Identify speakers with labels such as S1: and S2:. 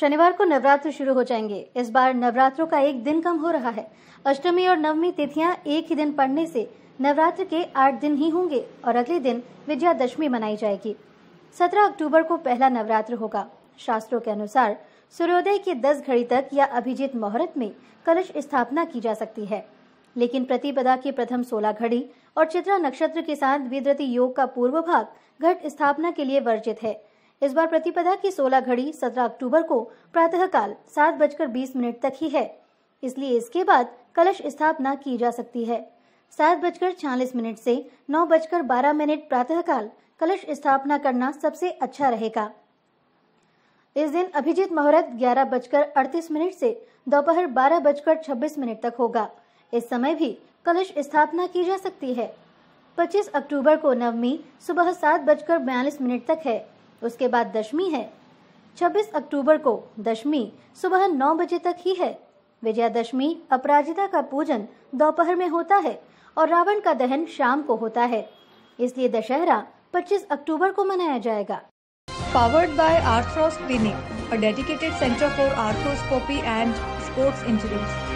S1: शनिवार को नवरात्र शुरू हो जाएंगे इस बार नवरात्रों का एक दिन कम हो रहा है अष्टमी और नवमी तिथियां एक ही दिन पड़ने से नवरात्र के आठ दिन ही होंगे और अगले दिन विजयादशमी मनाई जाएगी सत्रह अक्टूबर को पहला नवरात्र होगा शास्त्रों के अनुसार सूर्योदय की दस घड़ी तक या अभिजीत मुहूर्त में कलश स्थापना की जा सकती है लेकिन प्रतिपदा की प्रथम सोलह घड़ी और चित्रा नक्षत्र के साथ विद्रति योग का पूर्व भाग घट स्थापना के लिए वर्जित है इस बार प्रतिपदा की 16 घड़ी 17 अक्टूबर को प्रातःकाल सात बजकर बीस मिनट तक ही है इसलिए इसके बाद कलश स्थापना की जा सकती है सात बजकर छियालीस मिनट से नौ बजकर बारह मिनट प्रातःकाल कलश स्थापना करना सबसे अच्छा रहेगा इस दिन अभिजीत मुहूर्त ग्यारह बजकर अड़तीस मिनट से दोपहर बारह बजकर छब्बीस मिनट तक होगा इस समय भी कलश स्थापना की जा सकती है 25 अक्टूबर को नवमी सुबह सात बजकर बयालीस मिनट तक है उसके बाद दशमी है 26 अक्टूबर को दशमी सुबह 9 बजे तक ही है विजयादशमी अपराजिता का पूजन दोपहर में होता है और रावण का दहन शाम को होता है इसलिए दशहरा 25 अक्टूबर को मनाया जाएगा powered by Arthros clinic dedicated centre for for and sports sports